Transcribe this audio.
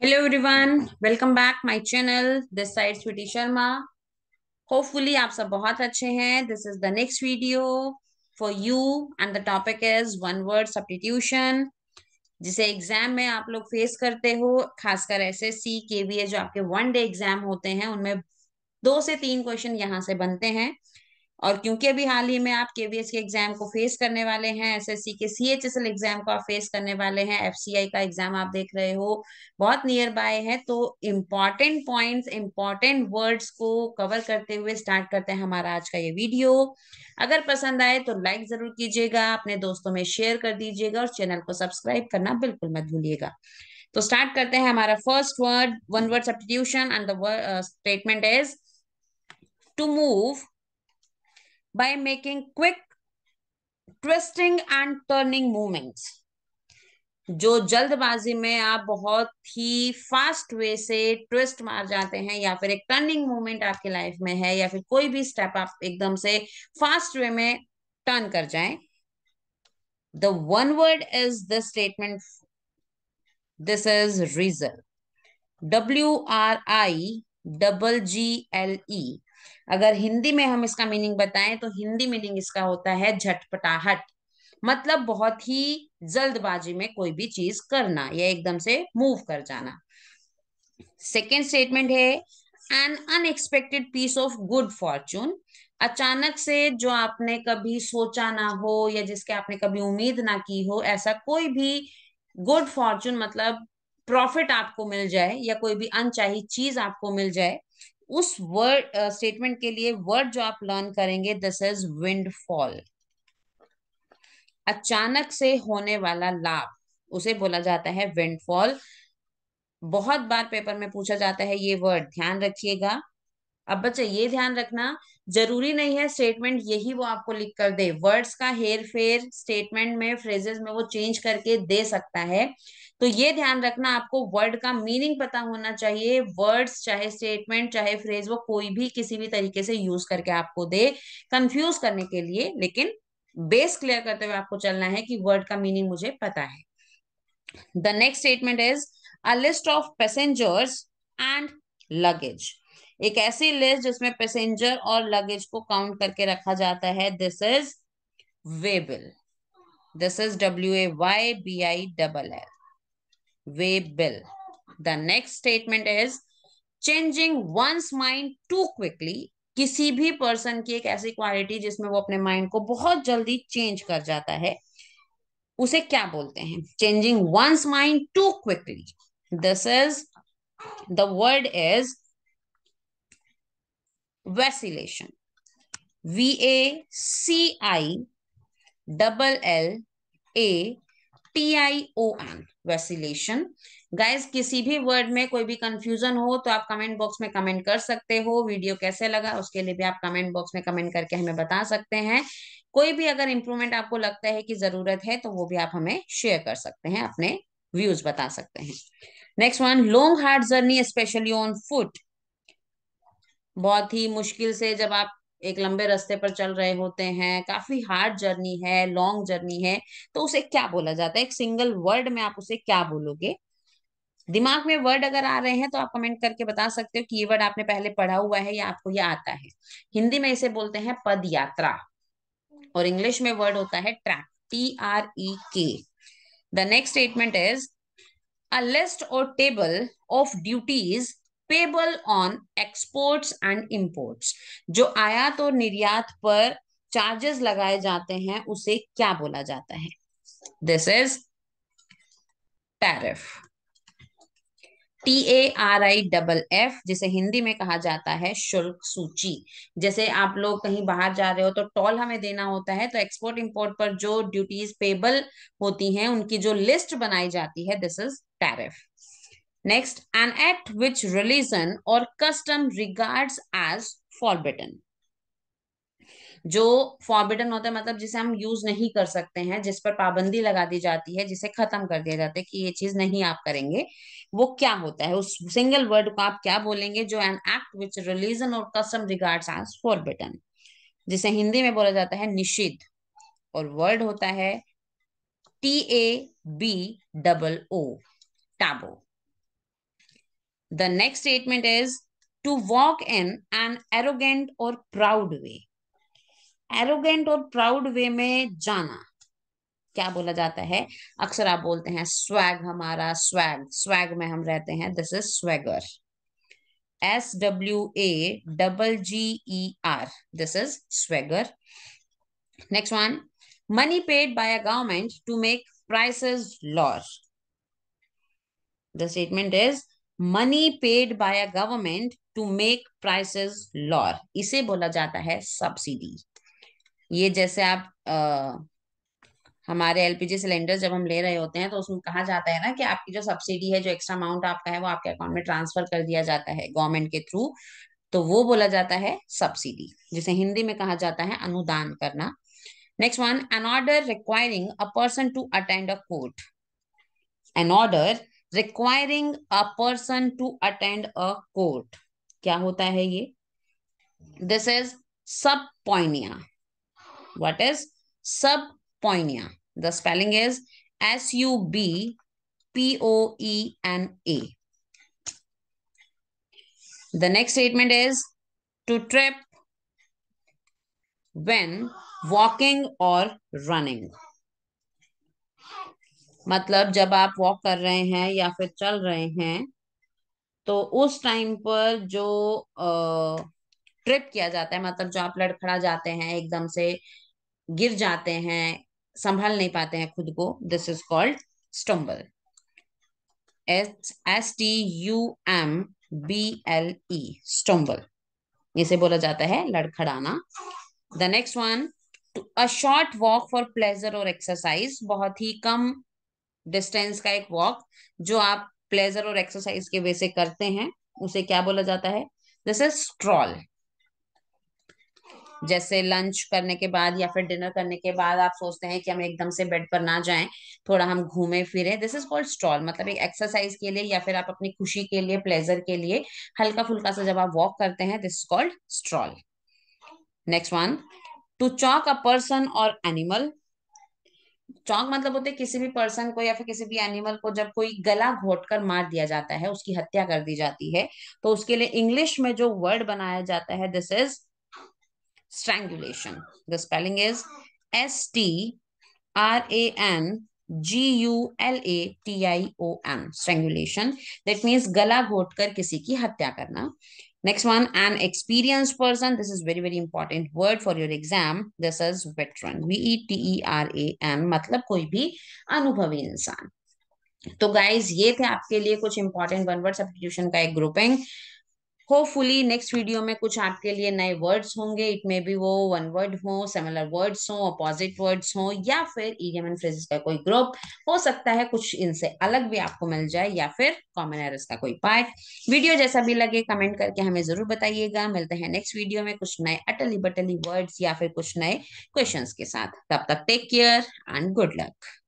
Hello everyone, welcome back my channel. This side Swati Sharma. Hopefully आप सब बहुत अच्छे हैं. This is the next video for you and the topic is one word substitution. जिसे exam में आप लोग फेस करते हो खासकर ऐसे सी के वी जो आपके वन डे एग्जाम होते हैं उनमें दो से तीन क्वेश्चन यहाँ से बनते हैं और क्योंकि अभी हाल ही में आप केवीएस के एग्जाम को फेस करने वाले हैं एसएससी के सीएचएसएल एग्जाम को आप फेस करने वाले हैं एफसीआई का एग्जाम आप देख रहे हो बहुत नियर बाय है तो इम्पॉर्टेंट पॉइंट्स इम्पॉर्टेंट वर्ड्स को कवर करते हुए स्टार्ट करते हैं हमारा आज का ये वीडियो अगर पसंद आए तो लाइक जरूर कीजिएगा अपने दोस्तों में शेयर कर दीजिएगा और चैनल को सब्सक्राइब करना बिल्कुल मत भूलिएगा तो स्टार्ट करते हैं हमारा first word one word substitution and the statement is to move by making quick twisting and turning movements. जो जल्दबाजी में आप बहुत ही फास्ट वे से ट्विस्ट मार जाते हैं या फिर एक टर्निंग मूवमेंट आपकी लाइफ में है या फिर कोई भी स्टेप आप एकदम से फास्ट वे में टर्न कर जाएं the one word is the statement this is reason W R I double G L E अगर हिंदी में हम इसका मीनिंग बताएं तो हिंदी मीनिंग इसका होता है झटपटाहट मतलब बहुत ही जल्दबाजी में कोई भी चीज करना या एकदम से मूव कर जाना सेकेंड स्टेटमेंट है an unexpected piece of good fortune अचानक से जो आपने कभी सोचा ना हो या जिसके आपने कभी उम्मीद ना की हो ऐसा कोई भी गुड फॉर्चून मतलब प्रॉफिट आपको मिल जाए या कोई भी अनचाही चीज आपको मिल जाए उस वर्ड स्टेटमेंट uh, के लिए वर्ड जो आप लर्न करेंगे दिस इज विंडफॉल अचानक से होने वाला लाभ उसे बोला जाता है विंडफॉल बहुत बार पेपर में पूछा जाता है ये वर्ड ध्यान रखिएगा अब बच्चे ये ध्यान रखना जरूरी नहीं है स्टेटमेंट यही वो आपको लिख कर दे वर्ड्स का हेर फेर स्टेटमेंट में फ्रेजेस में वो चेंज करके दे सकता है तो ये ध्यान रखना आपको वर्ड का मीनिंग पता होना चाहिए वर्ड्स चाहे स्टेटमेंट चाहे फ्रेज वो कोई भी किसी भी तरीके से यूज करके आपको दे कंफ्यूज करने के लिए लेकिन बेस क्लियर करते हुए आपको चलना है कि वर्ड का मीनिंग मुझे पता है the next statement is a list of passengers and luggage एक ऐसी लिस्ट जिसमें पैसेंजर और लगेज को काउंट करके रखा जाता है this is waybill this is W A Y B I double L way bill. The next statement is changing one's mind too quickly. किसी भी पर्सन की एक ऐसी क्वालिटी जिसमें वो अपने माइंड को बहुत जल्दी चेंज कर जाता है उसे क्या बोलते हैं changing one's mind to quickly this is the word is vacillation V A C I double L A T I O N vacillation guys किसी भी वर्ड में कोई भी कंफ्यूजन हो तो आप कमेंट बॉक्स में कमेंट कर सकते हो वीडियो कैसे लगा उसके लिए भी आप कमेंट बॉक्स में कमेंट करके हमें बता सकते हैं कोई भी अगर इम्प्रूवमेंट आपको लगता है कि जरूरत है तो वो भी आप हमें शेयर कर सकते हैं अपने व्यूज बता सकते हैं next one long hard journey specially on foot बहुत ही मुश्किल से जब आप एक लंबे रास्ते पर चल रहे होते हैं काफी हार्ड जर्नी है लॉन्ग जर्नी है तो उसे क्या बोला जाता है एक सिंगल वर्ड में आप उसे क्या बोलोगे दिमाग में वर्ड अगर आ रहे हैं तो आप कमेंट करके बता सकते हो कि ये वर्ड आपने पहले पढ़ा हुआ है या आपको ये आता है हिंदी में इसे बोलते हैं पद यात्रा और इंग्लिश में वर्ड होता है track T R E K the next statement is a list or table of duties payable on exports and imports जो आयात और निर्यात पर चार्जेस लगाए जाते हैं उसे क्या बोला जाता है this is tariff T A R I double F जिसे हिंदी में कहा जाता है शुल्क सूची जैसे आप लोग कहीं बाहर जा रहे हो तो टोल हमें देना होता है तो एक्सपोर्ट इंपोर्ट पर जो ड्यूटीज पेबल होती हैं उनकी जो लिस्ट बनाई जाती है this is tariff next an act which religion or custom regard as forbidden जो फॉरबिडन होता है मतलब जिसे हम यूज नहीं कर सकते हैं जिस पर पाबंदी लगा दी जाती है जिसे खत्म कर दिया जाता है कि ये चीज नहीं आप करेंगे वो क्या होता है उस सिंगल वर्ड को आप क्या बोलेंगे जो an act which religion or custom regards as forbidden जिसे हिंदी में बोला जाता है निषिद्ध और वर्ड होता है T A B double O taboo The next statement is to walk in an arrogant or proud way. Arrogant or proud way में जाना क्या बोला जाता है अक्सर आप बोलते हैं स्वैग हमारा स्वैग स्वैग में हम रहते हैं this is swagger S W A double G E R this is swagger next one money paid by a government to make prices lower. The statement is money paid by a government to make prices lower इसे बोला जाता है subsidy ये जैसे आप आ, हमारे LPG cylinder जब हम ले रहे होते हैं तो उसमें कहा जाता है ना कि आपकी जो सब्सिडी है जो एक्स्ट्रा अमाउंट आपका है वो आपके अकाउंट में ट्रांसफर कर दिया जाता है गवर्नमेंट के थ्रू तो वो बोला जाता है सब्सिडी जिसे हिंदी में कहा जाता है अनुदान करना next one an order requiring a person to attend a court an order requiring a person to attend a court क्या होता this is subpoena what is subpoena the spelling is s u b p o e n a the next statement is to trip when walking or running मतलब जब आप walk कर रहे हैं या फिर चल रहे हैं तो उस टाइम पर जो ट्रिप किया जाता है मतलब जो आप लड़खड़ा जाते हैं एकदम से गिर जाते हैं संभाल नहीं पाते हैं खुद को this is called stumble S S T U M B L E stumble इसे बोला जाता है लड़खड़ाना the next one a short walk for pleasure or exercise बहुत ही कम डिस्टेंस का एक वॉक जो आप प्लेजर और एक्सरसाइज के वे से करते हैं उसे क्या बोला जाता है जैसे स्ट्रॉल जैसे लंच करने के बाद या फिर डिनर करने के बाद आप सोचते हैं कि हम एकदम से बेड पर ना जाएं थोड़ा हम घूमे फिरे दिस इज कॉल्ड स्ट्रॉल मतलब एक एक्सरसाइज के लिए या फिर आप अपनी खुशी के लिए प्लेजर के लिए हल्का फुल्का सा जब आप वॉक करते हैं this is called stroll next one to choke a person or animal चौंक मतलब होते किसी भी पर्सन को या फिर किसी भी एनिमल को जब कोई गला घोट कर मार दिया जाता है उसकी हत्या कर दी जाती है तो उसके लिए इंग्लिश में जो वर्ड बनाया जाता है this is strangulation the spelling is S T R A N G U L A T I O M strangulation that means गला घोट कर किसी की हत्या करना Next one, an experienced person. This is very, very important word for your exam. This is veteran. V-E-T-E-R-A-N. matlab koi bhi anubhavi insaan तो guys ये थे आपके लिए कुछ इंपॉर्टेंट वन वर्ड सब्सटीट्यूशन का एक ग्रुपिंग होपफुली नेक्स्ट वीडियो में कुछ आपके लिए नए वर्ड्स होंगे इट मे बी वो वन वर्ड हो सिमिलर वर्ड्स हो अपोजिट वर्ड्स हो या फिर ईडियम एंड फ्रेजेस का कोई ग्रुप हो सकता है कुछ इनसे अलग भी आपको मिल जाए या फिर कॉमन एरर्स का कोई पार्ट वीडियो जैसा भी लगे कमेंट करके हमें जरूर बताइएगा मिलते हैं नेक्स्ट वीडियो में कुछ नए अटली बटली वर्ड्स या फिर कुछ नए क्वेश्चन के साथ तब तक take care and good luck